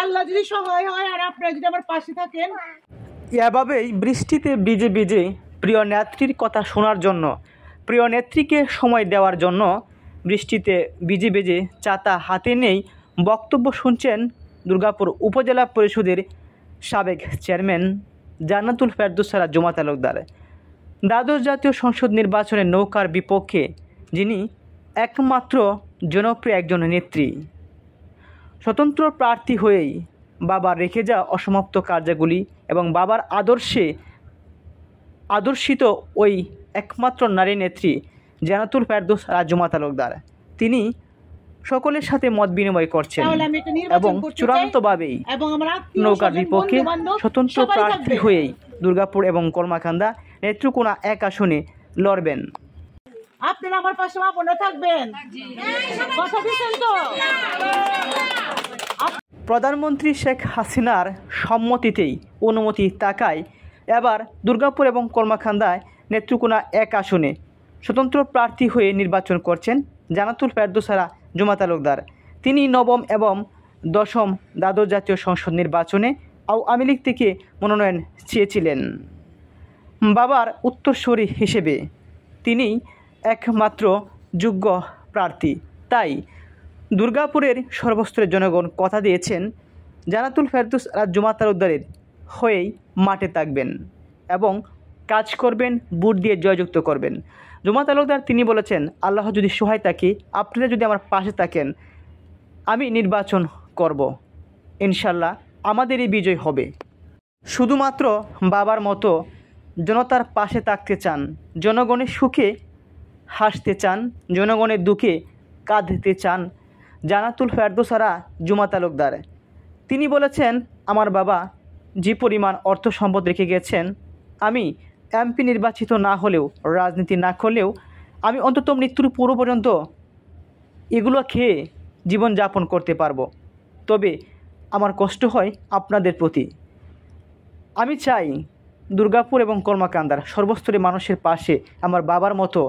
আল্লাহ যদি সহায় হয় আর আপনারা যদি আমার পাশে থাকেন এভাবেই বৃষ্টিতে বিজে বিজে প্রিয় নেত্রীর কথা শোনার জন্য প্রিয় নেত্রীকে সময় দেওয়ার জন্য বৃষ্টিতে বিজে বেজে চাতা হাতে নেই বক্তব্য শুনছেন দুর্গাপুর উপজেলা পরিষদের সাবেক চেয়ারম্যান জান্নাতুল ফেরদুসারা জুমা তালুকদার দ্বাদশ জাতীয় সংসদ নির্বাচনে নৌকার বিপক্ষে যিনি একমাত্র জনপ্রিয় একজন নেত্রী স্বতন্ত্র প্রার্থী হয়েই বাবার রেখে যাওয়া অসমাপ্ত কার্যাগুলি এবং বাবার আদর্শে আদর্শিত ওই একমাত্র নারী নেত্রী জেনাতুল ফেরদোস রাজ্যমা তালুকদার তিনি সকলের সাথে মত বিনিময় করছেন এবং চূড়ান্তভাবেই নৌকার বিপক্ষে স্বতন্ত্র প্রার্থী হয়েই দুর্গাপুর এবং কর্মাকান্দা নেত্রকোনা এক আসনে লড়বেন আপনারা আমার পাশে আপনারা থাকবেন কথা দিচ্ছেন তো প্রধানমন্ত্রী শেখ হাসিনার সম্মতিতেই অনুমতি তাকায় এবার দুর্গাপুর এবং কর্মাখান্দায় নেত্রকোনা এক আসনে স্বতন্ত্র প্রার্থী হয়ে নির্বাচন করছেন জানাতুল ফেরদোসারা জুমা তালুকদার তিনি নবম এবং দশম দ্বাদশ জাতীয় সংসদ নির্বাচনে আওয়ামী লীগ থেকে মনোনয়ন চেয়েছিলেন বাবার উত্তরস্বরী হিসেবে তিনি একমাত্র যোগ্য প্রার্থী তাই দুর্গাপুরের সর্বস্তরের জনগণ কথা দিয়েছেন জানাতুল ফেরদুস রাজ্জুমাতার উদ্দারের হয়েই মাঠে থাকবেন এবং কাজ করবেন বুট দিয়ে জয়যুক্ত করবেন জুমা তালুকদার তিনি বলেছেন আল্লাহ যদি সহায় থাকি আপনারা যদি আমার পাশে থাকেন আমি নির্বাচন করব ইনশাল্লাহ আমাদেরই বিজয় হবে শুধুমাত্র বাবার মতো জনতার পাশে থাকতে চান জনগণের সুখে হাসতে চান জনগণের দুঃখে কাঁদতে চান জানাতুল ফেরদোসারা জুমা তালুকদার তিনি বলেছেন আমার বাবা যে পরিমাণ অর্থ সম্পদ রেখে গেছেন আমি এমপি নির্বাচিত না হলেও রাজনীতি না করলেও আমি অন্তত মৃত্যুর পূর্ব পর্যন্ত এগুলো খেয়ে জীবনযাপন করতে পারবো তবে আমার কষ্ট হয় আপনাদের প্রতি আমি চাই দুর্গাপুর এবং কর্মাকান্দার সর্বস্তরে মানুষের পাশে আমার বাবার মতো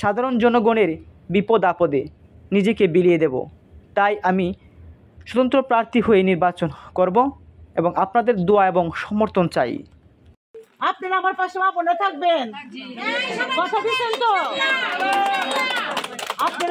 সাধারণ জনগণের বিপদ আপদে নিজেকে বিলিয়ে দেব তাই আমি স্বতন্ত্র প্রার্থী হয়ে নির্বাচন করব এবং আপনাদের দোয়া এবং সমর্থন চাই আপনারা আমার পাশে থাকবেন তো আপনারা